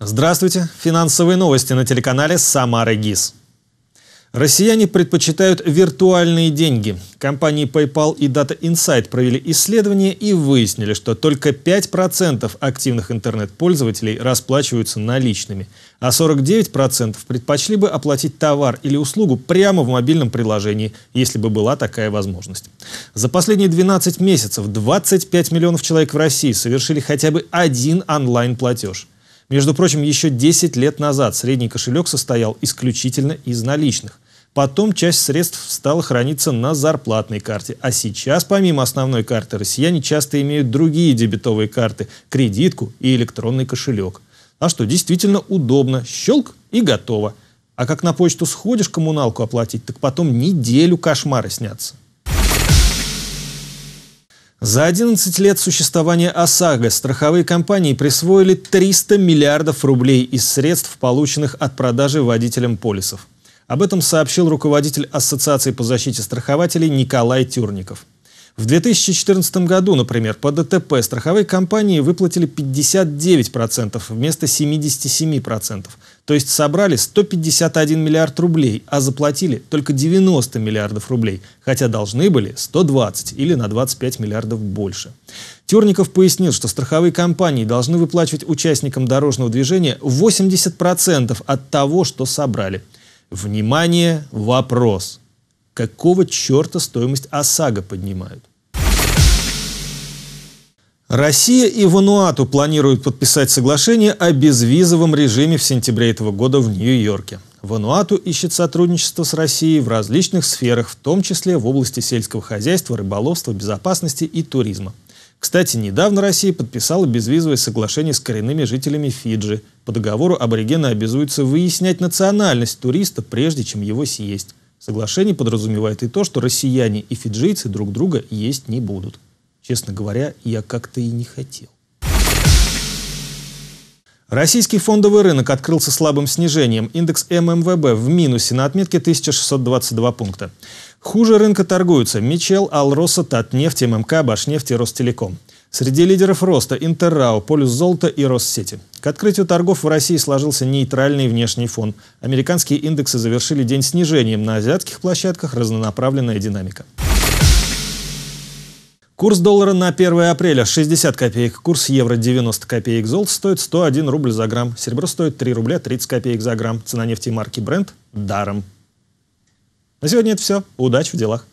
Здравствуйте. Финансовые новости на телеканале «Самара ГИС». Россияне предпочитают виртуальные деньги. Компании PayPal и Data Insight провели исследование и выяснили, что только 5% активных интернет-пользователей расплачиваются наличными, а 49% предпочли бы оплатить товар или услугу прямо в мобильном приложении, если бы была такая возможность. За последние 12 месяцев 25 миллионов человек в России совершили хотя бы один онлайн-платеж – между прочим, еще 10 лет назад средний кошелек состоял исключительно из наличных. Потом часть средств стала храниться на зарплатной карте. А сейчас, помимо основной карты, россияне часто имеют другие дебетовые карты, кредитку и электронный кошелек. А что действительно удобно. Щелк и готово. А как на почту сходишь коммуналку оплатить, так потом неделю кошмары снятся. За 11 лет существования ОСАГО страховые компании присвоили 300 миллиардов рублей из средств, полученных от продажи водителям полисов. Об этом сообщил руководитель Ассоциации по защите страхователей Николай Тюрников. В 2014 году, например, по ДТП страховые компании выплатили 59% вместо 77%. То есть собрали 151 миллиард рублей, а заплатили только 90 миллиардов рублей, хотя должны были 120 или на 25 миллиардов больше. Терников пояснил, что страховые компании должны выплачивать участникам дорожного движения 80% от того, что собрали. Внимание, вопрос. Какого черта стоимость ОСАГО поднимают? Россия и Вануату планируют подписать соглашение о безвизовом режиме в сентябре этого года в Нью-Йорке. Вануату ищет сотрудничество с Россией в различных сферах, в том числе в области сельского хозяйства, рыболовства, безопасности и туризма. Кстати, недавно Россия подписала безвизовое соглашение с коренными жителями Фиджи. По договору аборигены обязуются выяснять национальность туриста, прежде чем его съесть. Соглашение подразумевает и то, что россияне и фиджийцы друг друга есть не будут. Честно говоря, я как-то и не хотел. Российский фондовый рынок открылся слабым снижением. Индекс ММВБ в минусе на отметке 1622 пункта. Хуже рынка торгуются Мичел, Алроса, Татнефть, ММК, Башнефть и Ростелеком. Среди лидеров роста – Интеррау, Полюс Золота и Россети. К открытию торгов в России сложился нейтральный внешний фон. Американские индексы завершили день снижением, на азиатских площадках разнонаправленная динамика. Курс доллара на 1 апреля 60 копеек, курс евро 90 копеек, золото стоит 101 рубль за грамм, серебро стоит 3 рубля 30 копеек за грамм, цена нефти марки Brent – даром. На сегодня это все. Удачи в делах!